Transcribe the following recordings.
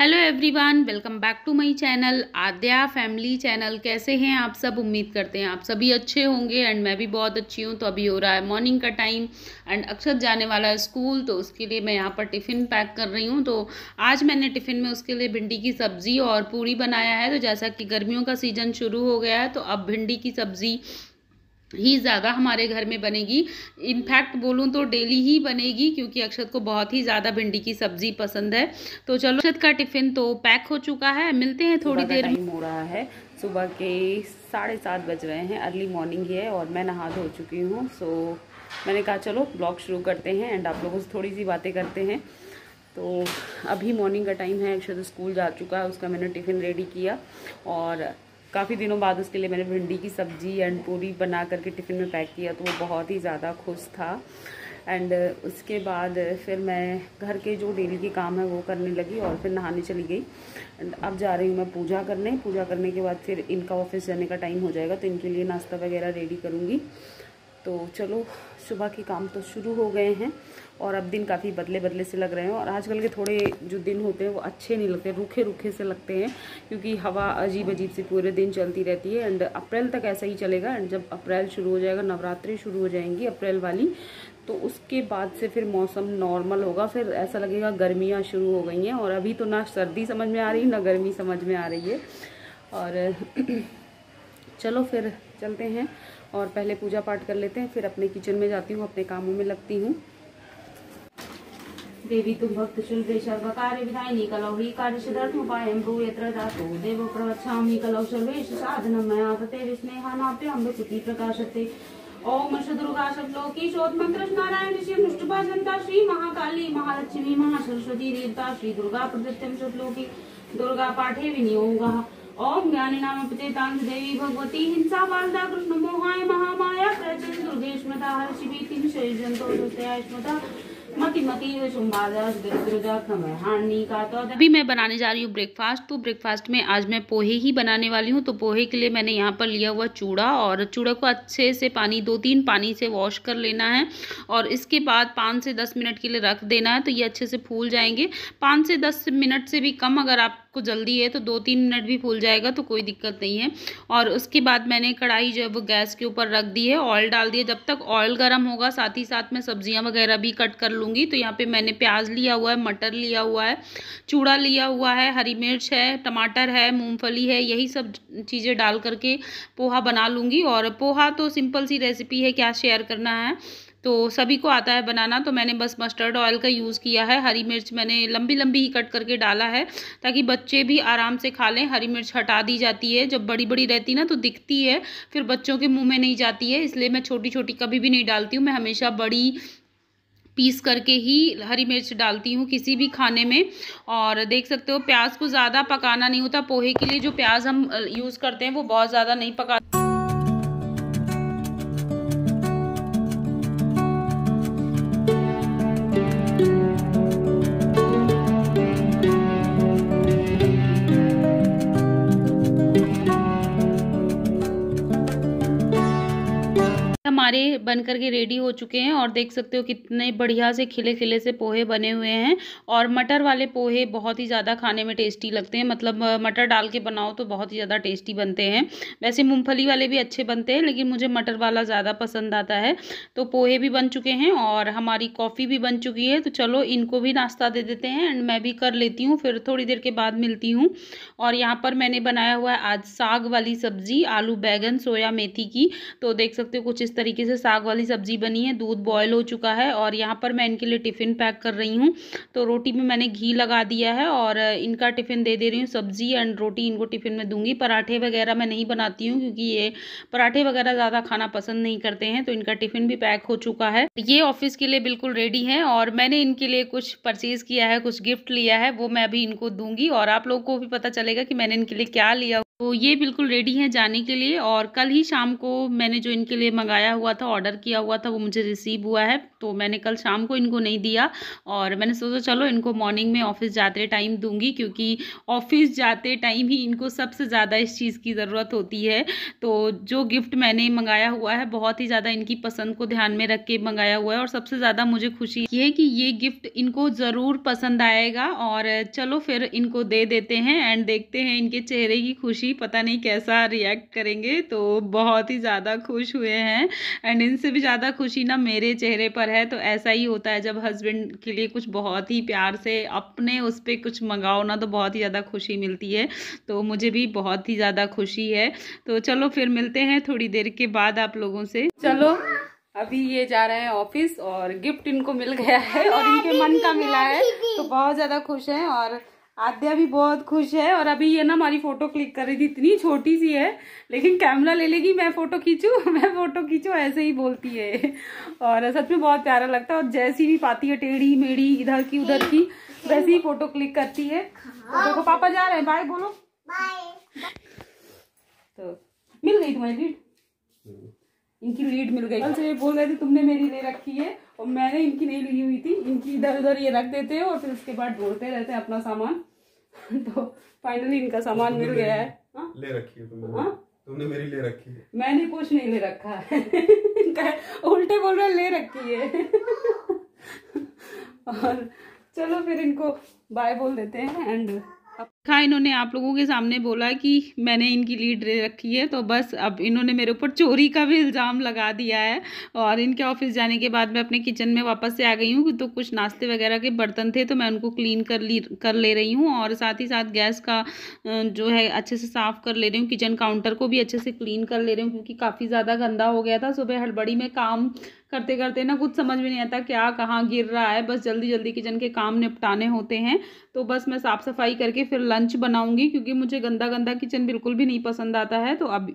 Hello everyone welcome back to my channel Adya family channel कैसे हैं आप सब उम्मीद करते हैं आप सभी अच्छे होंगे एंड मैं भी बहुत अच्छी हूँ तो अभी हो रहा है मॉर्निंग का टाइम एंड अक्षत जाने वाला है स्कूल तो उसके लिए मैं यहाँ पर टिफ़िन पैक कर रही हूँ तो आज मैंने टिफ़िन में उसके लिए भिंडी की सब्ज़ी और पूड़ी बनाया है तो जैसा कि गर्मियों का सीज़न शुरू हो गया है तो अब भिंडी की सब्ज़ी ही ज़्यादा हमारे घर में बनेगी इनफैक्ट बोलूँ तो डेली ही बनेगी क्योंकि अक्षत को बहुत ही ज़्यादा भिंडी की सब्जी पसंद है तो चलो अक्षत का टिफिन तो पैक हो चुका है मिलते हैं थोड़ी देर में हो रहा है सुबह के साढ़े सात बज रहे हैं अर्ली मॉर्निंग ही है और मैं नहा धो चुकी हूँ सो मैंने कहा चलो ब्लॉग शुरू करते हैं एंड आप लोगों से थोड़ी सी बातें करते हैं तो अभी मॉर्निंग का टाइम है अक्षत स्कूल जा चुका है उसका मैंने टिफ़िन रेडी किया और काफ़ी दिनों बाद उसके लिए मैंने भिंडी की सब्जी एंड पूरी बना करके टिफ़िन में पैक किया तो वो बहुत ही ज़्यादा खुश था एंड उसके बाद फिर मैं घर के जो डेली के काम है वो करने लगी और फिर नहाने चली गई एंड अब जा रही हूँ मैं पूजा करने पूजा करने के बाद फिर इनका ऑफिस जाने का टाइम हो जाएगा तो इनके लिए नाश्ता वगैरह रेडी करूँगी तो चलो सुबह के काम तो शुरू हो गए हैं और अब दिन काफ़ी बदले बदले से लग रहे हैं और आजकल के थोड़े जो दिन होते हैं वो अच्छे नहीं लगते रूखे रूखे से लगते हैं क्योंकि हवा अजीब अजीब से पूरे दिन चलती रहती है एंड अप्रैल तक ऐसा ही चलेगा एंड जब अप्रैल शुरू हो जाएगा नवरात्रि शुरू हो जाएंगी अप्रैल वाली तो उसके बाद से फिर मौसम नॉर्मल होगा फिर ऐसा लगेगा गर्मियाँ शुरू हो गई हैं और अभी तो ना सर्दी समझ में आ रही ना गर्मी समझ में आ रही है और चलो फिर चलते हैं और पहले पूजा पाठ कर लेते हैं फिर अपने किचन में जाती हूँ अपने कामों में लगती हूँ देवी तुम भक्त शुल्बे सर्वकार्य विधायिनी कलौ ही कार्यसिद्धर्थम उपायं भूयत्र दातो देव प्रवच्छामि कलौ सर्वेश साधन मया तते विस्नेहानाप्यम्बकुति प्रकाशते ओम दुर्गा शब्दलोकी शोध मंत्र नारायण ऋषि मृष्टुभा जनता श्री महाकाली महालक्ष्मी महासरस्वती देवता श्री दुर्गा प्रदत्तम शब्दलोकी दुर्गा पाठे विनियोगः ओम ज्ञानी नाम पतितांग देवी भगवती हिंसा मालदा कृष्ण मोहाय महामाया प्रचंड दुर्गेशमता शिवी शरीरजंतो मती मती अभी मैं बनाने जा रही हूँ ब्रेकफास्ट तो ब्रेकफास्ट में आज मैं पोहे ही बनाने वाली हूँ तो पोहे के लिए मैंने यहाँ पर लिया हुआ चूड़ा और चूड़ा को अच्छे से पानी दो तीन पानी से वॉश कर लेना है और इसके बाद पाँच से दस मिनट के लिए रख देना है तो ये अच्छे से फूल जाएंगे पाँच से दस मिनट से भी कम अगर आप आपको जल्दी है तो दो तीन मिनट भी फूल जाएगा तो कोई दिक्कत नहीं है और उसके बाद मैंने कढ़ाई जो है वो गैस के ऊपर रख दी है ऑयल डाल दिया जब तक ऑयल गर्म होगा साथ ही साथ मैं सब्जियां वगैरह भी कट कर लूँगी तो यहाँ पे मैंने प्याज लिया हुआ है मटर लिया हुआ है चूड़ा लिया हुआ है हरी मिर्च है टमाटर है मूँगफली है यही सब चीज़ें डाल करके पोहा बना लूँगी और पोहा तो सिंपल सी रेसिपी है क्या शेयर करना है तो सभी को आता है बनाना तो मैंने बस मस्टर्ड ऑयल का यूज़ किया है हरी मिर्च मैंने लंबी लंबी ही कट करके डाला है ताकि बच्चे भी आराम से खा लें हरी मिर्च हटा दी जाती है जब बड़ी बड़ी रहती ना तो दिखती है फिर बच्चों के मुँह में नहीं जाती है इसलिए मैं छोटी छोटी कभी भी नहीं डालती हूँ मैं हमेशा बड़ी पीस करके ही हरी मिर्च डालती हूँ किसी भी खाने में और देख सकते हो प्याज को ज़्यादा पकाना नहीं होता पोहे के लिए जो प्याज हम यूज़ करते हैं वो बहुत ज़्यादा नहीं पका हमारे बन करके रेडी हो चुके हैं और देख सकते हो कितने बढ़िया से खिले खिले से पोहे बने हुए हैं और मटर वाले पोहे बहुत ही ज़्यादा खाने में टेस्टी लगते हैं मतलब मटर डाल के बनाओ तो बहुत ही ज़्यादा टेस्टी बनते हैं वैसे मूँगफली वाले भी अच्छे बनते हैं लेकिन मुझे मटर वाला ज़्यादा पसंद आता है तो पोहे भी बन चुके हैं और हमारी कॉफ़ी भी बन चुकी है तो चलो इनको भी नाश्ता दे देते हैं एंड मैं भी कर लेती हूँ फिर थोड़ी देर के बाद मिलती हूँ और यहाँ पर मैंने बनाया हुआ है आज साग वाली सब्ज़ी आलू बैगन सोया मेथी की तो देख सकते हो कुछ इस तरीके तरीके से साग वाली सब्ज़ी बनी है दूध बॉयल हो चुका है और यहाँ पर मैं इनके लिए टिफ़िन पैक कर रही हूँ तो रोटी में मैंने घी लगा दिया है और इनका टिफ़िन दे दे रही हूँ सब्ज़ी एंड रोटी इनको टिफ़िन में दूंगी पराठे वगैरह मैं नहीं बनाती हूँ क्योंकि ये पराठे वगैरह ज़्यादा खाना पसंद नहीं करते हैं तो इनका टिफ़िन भी पैक हो चुका है ये ऑफिस के लिए बिल्कुल रेडी है और मैंने इनके लिए कुछ परचेज़ किया है कुछ गिफ्ट लिया है वो मैं अभी इनको दूंगी और आप लोगों को भी पता चलेगा कि मैंने इनके लिए क्या लिया तो ये बिल्कुल रेडी हैं जाने के लिए और कल ही शाम को मैंने जो इनके लिए मंगाया हुआ था ऑर्डर किया हुआ था वो मुझे रिसीव हुआ है तो मैंने कल शाम को इनको नहीं दिया और मैंने सोचा चलो इनको मॉर्निंग में ऑफिस जाते टाइम दूंगी क्योंकि ऑफिस जाते टाइम ही इनको सबसे ज़्यादा इस चीज़ की ज़रूरत होती है तो जो गिफ्ट मैंने मंगाया हुआ है बहुत ही ज़्यादा इनकी पसंद को ध्यान में रख के मंगाया हुआ है और सबसे ज़्यादा मुझे खुशी ये है कि ये गिफ्ट इनको ज़रूर पसंद आएगा और चलो फिर इनको दे देते हैं एंड देखते हैं इनके चेहरे की खुशी खुशी पता नहीं कैसा रिएक्ट करेंगे तो बहुत ही ज़्यादा खुश हुए हैं एंड इनसे भी ज़्यादा खुशी ना मेरे चेहरे पर है तो ऐसा ही होता है जब हस्बैंड के लिए कुछ बहुत ही प्यार से अपने उस पर कुछ मंगाओ ना तो बहुत ही ज़्यादा खुशी मिलती है तो मुझे भी बहुत ही ज़्यादा खुशी है तो चलो फिर मिलते हैं थोड़ी देर के बाद आप लोगों से चलो अभी ये जा रहे हैं ऑफिस और गिफ्ट इनको मिल गया है और इनके मन का मिला है तो बहुत ज़्यादा खुश हैं और आद्या भी बहुत खुश है और अभी ये ना हमारी फोटो क्लिक कर रही थी इतनी छोटी सी है लेकिन कैमरा ले लेगी मैं फोटो खींचू मैं फोटो खींचू ऐसे ही बोलती है और सच में बहुत प्यारा लगता है और जैसी भी पाती है टेढ़ी मेढ़ी इधर की उधर की वैसे ही फोटो क्लिक करती है तो देखो पापा जा रहे हैं बाय बोलो तो मिल गई तुम्हारी लीड इनकी लीड मिल गई ये बोल रहे थे तुमने मेरी ले रखी है और मैंने इनकी नहीं ली हुई थी इनकी इधर उधर ये रख देते हैं और फिर उसके बाद ढूंढते रहते हैं अपना सामान तो फाइनली इनका सामान मिल गया है ले रखी है तुमने हाँ? तुमने मेरी ले रखी है मैंने कुछ नहीं ले रखा है उल्टे बोल रहे ले रखी है और चलो फिर इनको बाय बोल देते हैं एंड देखा इन्होंने आप लोगों के सामने बोला कि मैंने इनकी लीड ले रखी है तो बस अब इन्होंने मेरे ऊपर चोरी का भी इल्ज़ाम लगा दिया है और इनके ऑफिस जाने के बाद मैं अपने किचन में वापस से आ गई हूँ तो कुछ नाश्ते वगैरह के बर्तन थे तो मैं उनको क्लीन कर ली कर ले रही हूँ और साथ ही साथ गैस का जो है अच्छे से साफ़ कर ले रही हूँ किचन काउंटर को भी अच्छे से क्लीन कर ले रही हूँ क्योंकि काफ़ी ज़्यादा गंदा हो गया था सुबह हड़बड़ी में काम करते करते ना कुछ समझ में नहीं आता क्या कहाँ गिर रहा है बस जल्दी जल्दी किचन के काम निपटाने होते हैं तो बस मैं साफ़ सफाई करके फिर लंच बनाऊंगी क्योंकि मुझे गंदा गंदा किचन बिल्कुल भी नहीं पसंद आता है तो अभी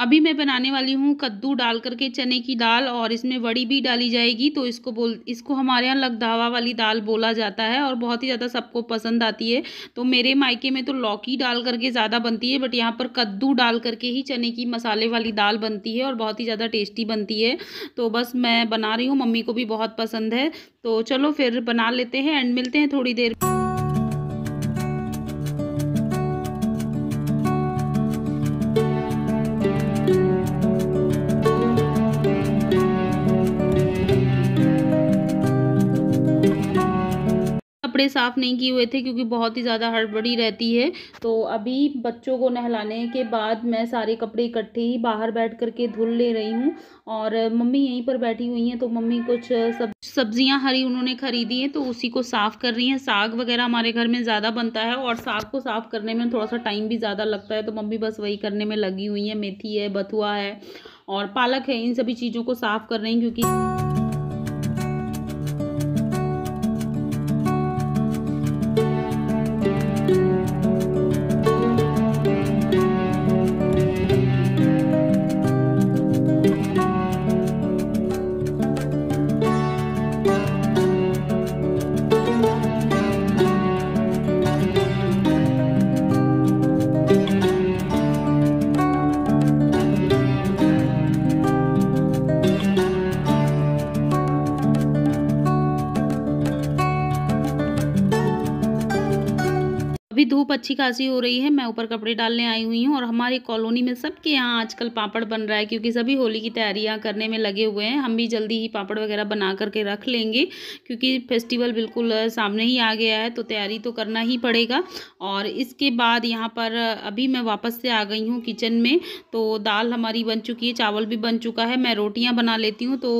अभी मैं बनाने वाली हूँ कद्दू डाल करके चने की दाल और इसमें वड़ी भी डाली जाएगी तो इसको बोल इसको हमारे यहाँ लगधावा वाली दाल बोला जाता है और बहुत ही ज़्यादा सबको पसंद आती है तो मेरे मायके में तो लौकी डाल करके ज़्यादा बनती है बट यहाँ पर कद्दू डाल करके ही चने की मसाले वाली दाल बनती है और बहुत ही ज़्यादा टेस्टी बनती है तो बस मैं बना रही हूँ मम्मी को भी बहुत पसंद है तो चलो फिर बना लेते हैं एंड मिलते हैं थोड़ी देर कपड़े साफ़ नहीं किए हुए थे क्योंकि बहुत ही ज़्यादा हड़बड़ी रहती है तो अभी बच्चों को नहलाने के बाद मैं सारे कपड़े इकट्ठे ही बाहर बैठ कर के धुल ले रही हूँ और मम्मी यहीं पर बैठी हुई हैं तो मम्मी कुछ सब सब्जियाँ हरी उन्होंने खरीदी हैं तो उसी को साफ़ कर रही हैं साग वगैरह हमारे घर में ज़्यादा बनता है और साग को साफ़ करने में थोड़ा सा टाइम भी ज़्यादा लगता है तो मम्मी बस वही करने में लगी हुई है मेथी है बथुआ है और पालक है इन सभी चीज़ों को साफ़ कर रही हैं क्योंकि धूप अच्छी खासी हो रही है मैं ऊपर कपड़े डालने आई हुई हूँ और हमारी कॉलोनी में सबके यहाँ आजकल पापड़ बन रहा है क्योंकि सभी होली की तैयारियाँ करने में लगे हुए हैं हम भी जल्दी ही पापड़ वगैरह बना करके रख लेंगे क्योंकि फेस्टिवल बिल्कुल सामने ही आ गया है तो तैयारी तो करना ही पड़ेगा और इसके बाद यहाँ पर अभी मैं वापस से आ गई हूँ किचन में तो दाल हमारी बन चुकी है चावल भी बन चुका है मैं रोटियाँ बना लेती हूँ तो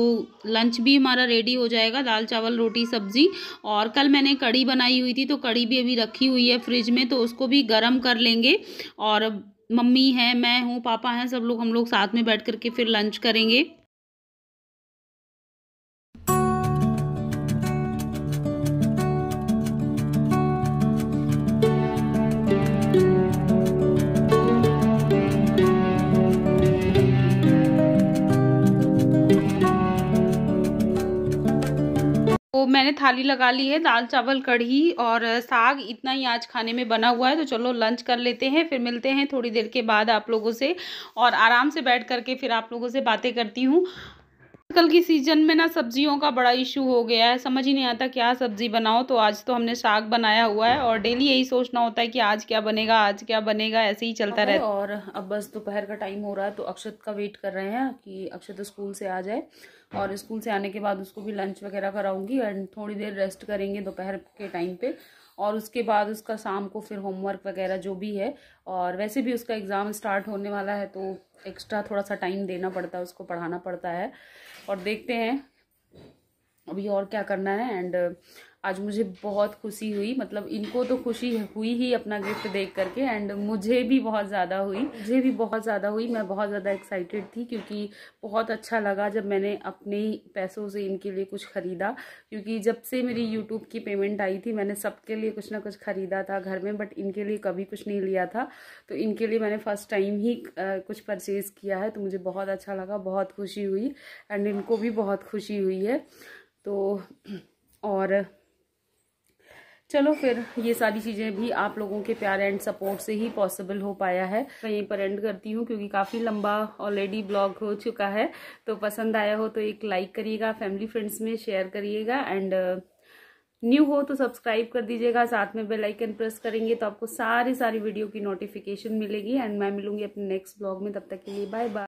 लंच भी हमारा रेडी हो जाएगा दाल चावल रोटी सब्ज़ी और कल मैंने कड़ी बनाई हुई थी तो कड़ी भी अभी रखी हुई है फ्रिज में तो तो उसको भी गर्म कर लेंगे और मम्मी है मैं हूँ पापा हैं सब लोग हम लोग साथ में बैठ करके फिर लंच करेंगे मैंने थाली लगा ली है दाल चावल कढ़ी और साग इतना ही आज खाने में बना हुआ है तो चलो लंच कर लेते हैं फिर मिलते हैं थोड़ी देर के बाद आप लोगों से और आराम से बैठ करके फिर आप लोगों से बातें करती हूँ आजकल की सीजन में ना सब्जियों का बड़ा इशू हो गया है समझ ही नहीं आता क्या सब्जी बनाओ तो आज तो हमने साग बनाया हुआ है और डेली यही सोचना होता है कि आज क्या बनेगा आज क्या बनेगा ऐसे ही चलता रहता है और अब बस दोपहर का टाइम हो रहा है तो अक्षत का वेट कर रहे हैं कि अक्षत स्कूल से आ जाए और स्कूल से आने के बाद उसको भी लंच वगैरह कराऊंगी एंड थोड़ी देर रेस्ट करेंगे दोपहर के टाइम पे और उसके बाद उसका शाम को फिर होमवर्क वगैरह जो भी है और वैसे भी उसका एग्ज़ाम स्टार्ट होने वाला है तो एक्स्ट्रा थोड़ा सा टाइम देना पड़ता है उसको पढ़ाना पड़ता है और देखते हैं अभी और क्या करना है एंड आज मुझे बहुत खुशी हुई मतलब इनको तो खुशी हुई ही अपना गिफ्ट देख करके एंड मुझे भी बहुत ज़्यादा हुई मुझे भी बहुत ज़्यादा हुई मैं बहुत ज़्यादा एक्साइटेड थी क्योंकि बहुत अच्छा लगा जब मैंने अपने पैसों से इनके लिए कुछ ख़रीदा क्योंकि जब से मेरी यूट्यूब की पेमेंट आई थी मैंने सबके लिए कुछ ना कुछ ख़रीदा था घर में बट इनके लिए कभी कुछ नहीं लिया था तो इनके लिए मैंने फ़र्स्ट टाइम ही कुछ परचेज़ किया है तो मुझे बहुत अच्छा लगा बहुत खुशी हुई एंड इनको भी बहुत खुशी हुई है तो और चलो फिर ये सारी चीज़ें भी आप लोगों के प्यार एंड सपोर्ट से ही पॉसिबल हो पाया है मैं यहीं पर एंड करती हूँ क्योंकि काफ़ी लंबा ऑलरेडी ब्लॉग हो चुका है तो पसंद आया हो तो एक लाइक करिएगा फैमिली फ्रेंड्स में शेयर करिएगा एंड न्यू uh, हो तो सब्सक्राइब कर दीजिएगा साथ में बेल आइकन प्रेस करेंगे तो आपको सारी सारी वीडियो की नोटिफिकेशन मिलेगी एंड मैं मिलूंगी अपने नेक्स्ट ब्लॉग में तब तक के लिए बाय बाय